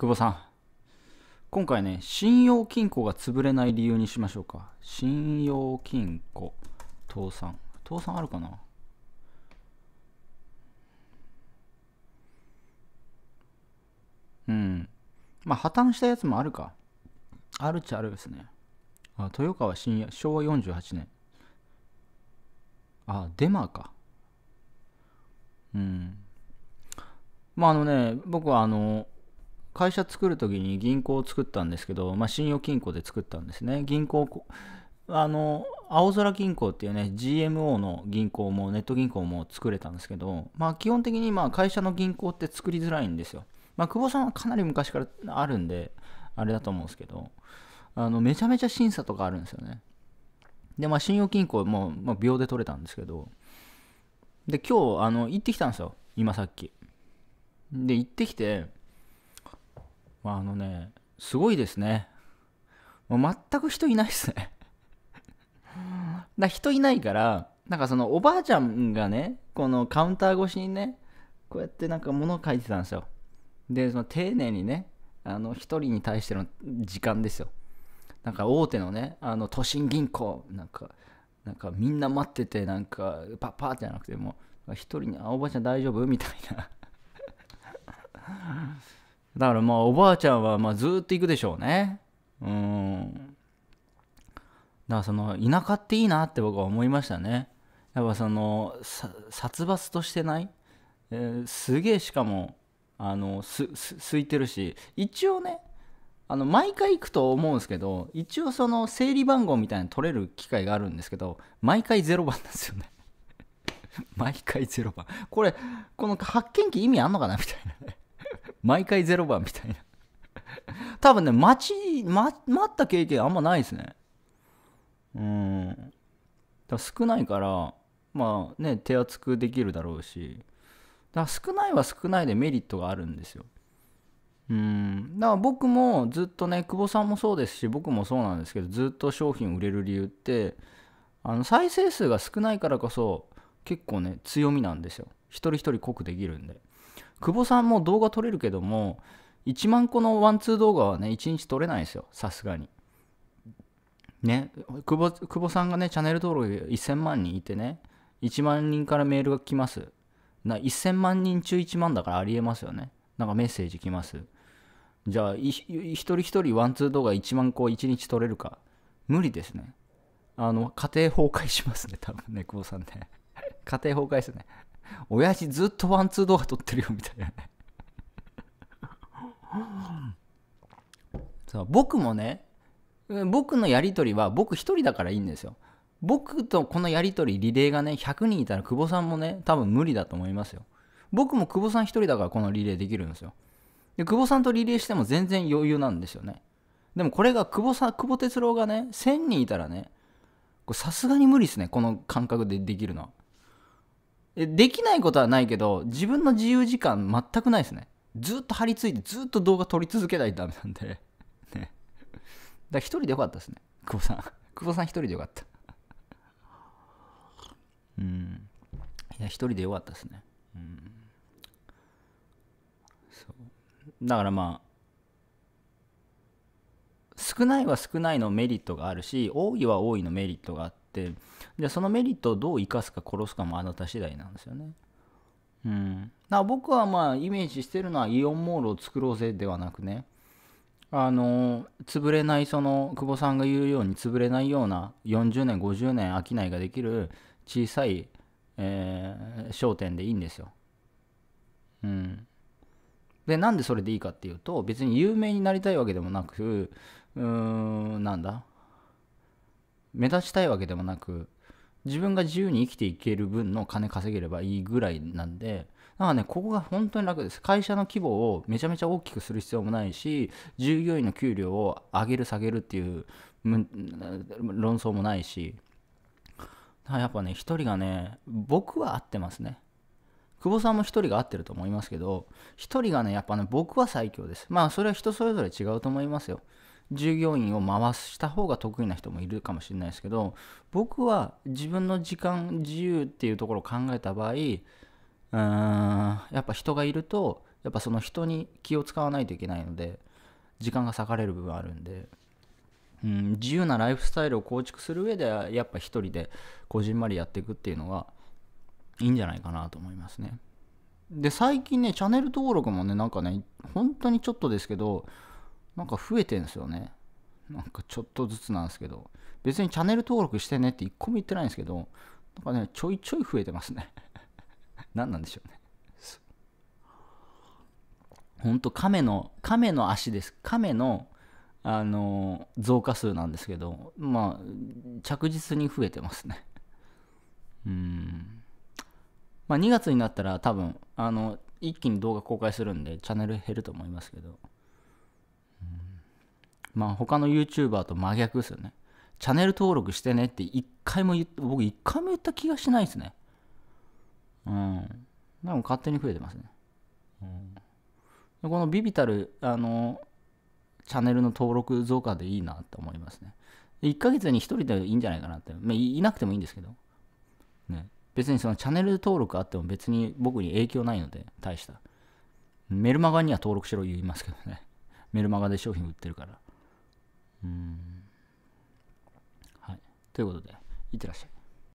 久保さん今回ね信用金庫が潰れない理由にしましょうか信用金庫倒産倒産あるかなうんまあ破綻したやつもあるかあるっちゃあるですねあ豊川信也昭和48年あデマかうんまああのね僕はあの会社作る時に銀行を作ったんですけど、まあ、信用金庫で作ったんですね銀行あの青空銀行っていうね GMO の銀行もネット銀行も作れたんですけど、まあ、基本的にまあ会社の銀行って作りづらいんですよ、まあ、久保さんはかなり昔からあるんであれだと思うんですけどあのめちゃめちゃ審査とかあるんですよねでまあ信用金庫も、まあ、秒で取れたんですけどで今日あの行ってきたんですよ今さっきで行ってきてまあ、あのね、すごいですね。もう全く人いないですね だ人いないから、なんかそのおばあちゃんがね、このカウンター越しにね、こうやってなんか物を書いてたんですよ。で、その丁寧にね、あの、一人に対しての時間ですよ。なんか大手のね、あの、都心銀行、なんか、なんかみんな待ってて、なんか、パッパーじゃなくても、一人に、あ、おばあちゃん大丈夫みたいな だからまあおばあちゃんはまあずっと行くでしょうねうんだからその田舎っていいなって僕は思いましたねやっぱその殺伐としてない、えー、すげえしかもあのすす空いてるし一応ねあの毎回行くと思うんですけど一応その整理番号みたいなの取れる機会があるんですけど毎回0番なんですよね 毎回0番これこの発見機意味あんのかなみたいなね毎回0番みたいな 多分ね、待ち、ま、待った経験あんまないですね。うん。だ少ないから、まあね、手厚くできるだろうし、だ少ないは少ないでメリットがあるんですよ。うん。だから僕もずっとね、久保さんもそうですし、僕もそうなんですけど、ずっと商品売れる理由って、あの再生数が少ないからこそ、結構ね、強みなんですよ。一人一人濃くできるんで。久保さんも動画撮れるけども、1万個のワンツー動画はね、1日撮れないですよ、さすがに。ね、久保久保さんがね、チャンネル登録1000万人いてね、1万人からメールが来ます。な1000万人中1万だからありえますよね。なんかメッセージ来ます。じゃあ、一人一人ワンツー動画1万個1日撮れるか。無理ですね。あの、家庭崩壊しますね、多分ね、久保さんね。家庭崩壊ですね。親父ずっとワンツー動画撮ってるよ、みたいなね。そう僕もね、僕のやり取りは僕一人だからいいんですよ。僕とこのやり取り、リレーがね、100人いたら久保さんもね、多分無理だと思いますよ。僕も久保さん一人だからこのリレーできるんですよ。で、久保さんとリレーしても全然余裕なんですよね。でもこれが久保さん、久保哲郎がね、1000人いたらね、さすがに無理ですね、この感覚でできるのは。できないことはないけど自分の自由時間全くないですねずっと張り付いてずっと動画撮り続けないとダメなんでねだから一人でよかったですね久保さん久保さん一人でよかったうんいや一人でよかったですねうんそうだからまあ少ないは少ないのメリットがあるし多いは多いのメリットがあっってでそのメリットをどう生かすか殺すかもあなた次第なんですよね。うん、僕はまあイメージしてるのはイオンモールを作ろうぜではなくねあの潰れないその久保さんが言うように潰れないような40年50年商いができる小さい、えー、商店でいいんですよ。うん、でなんでそれでいいかっていうと別に有名になりたいわけでもなくうーんなんだ目立ちたいわけでもなく自分が自由に生きていける分の金稼げればいいぐらいなんでなんかねここが本当に楽です会社の規模をめちゃめちゃ大きくする必要もないし従業員の給料を上げる下げるっていう論争もないしやっぱね一人がね僕は合ってますね久保さんも1人が合ってると思いますけど1人がねやっぱね僕は最強ですまあそれは人それぞれ違うと思いますよ従業員を回した方が得意な人もいるかもしれないですけど僕は自分の時間自由っていうところを考えた場合うーんやっぱ人がいるとやっぱその人に気を使わないといけないので時間が割かれる部分あるんで、うん、自由なライフスタイルを構築する上ではやっぱ一人でこじんまりやっていくっていうのがいいんじゃないかなと思いますね。で最近ねチャンネル登録もねなんかね本当にちょっとですけどなんか増えてんですよね。なんかちょっとずつなんですけど、別にチャンネル登録してねって1個も言ってないんですけど、なんかね、ちょいちょい増えてますね。何なんでしょうね。ほんと亀の、亀の足です。亀の、あの増加数なんですけど、まあ、着実に増えてますね。うん。まあ、2月になったら多分、あの、一気に動画公開するんで、チャンネル減ると思いますけど。まあ他の YouTuber と真逆ですよね。チャンネル登録してねって一回も言って、僕一回も言った気がしないですね。うん。でも勝手に増えてますね。うん、このビビたる、あの、チャンネルの登録増加でいいなって思いますね。1ヶ月に1人でいいんじゃないかなって。まあ、いなくてもいいんですけど。ね。別にそのチャンネル登録あっても別に僕に影響ないので、大した。メルマガには登録しろ言いますけどね。メルマガで商品売ってるから。はいということでいってらっしゃい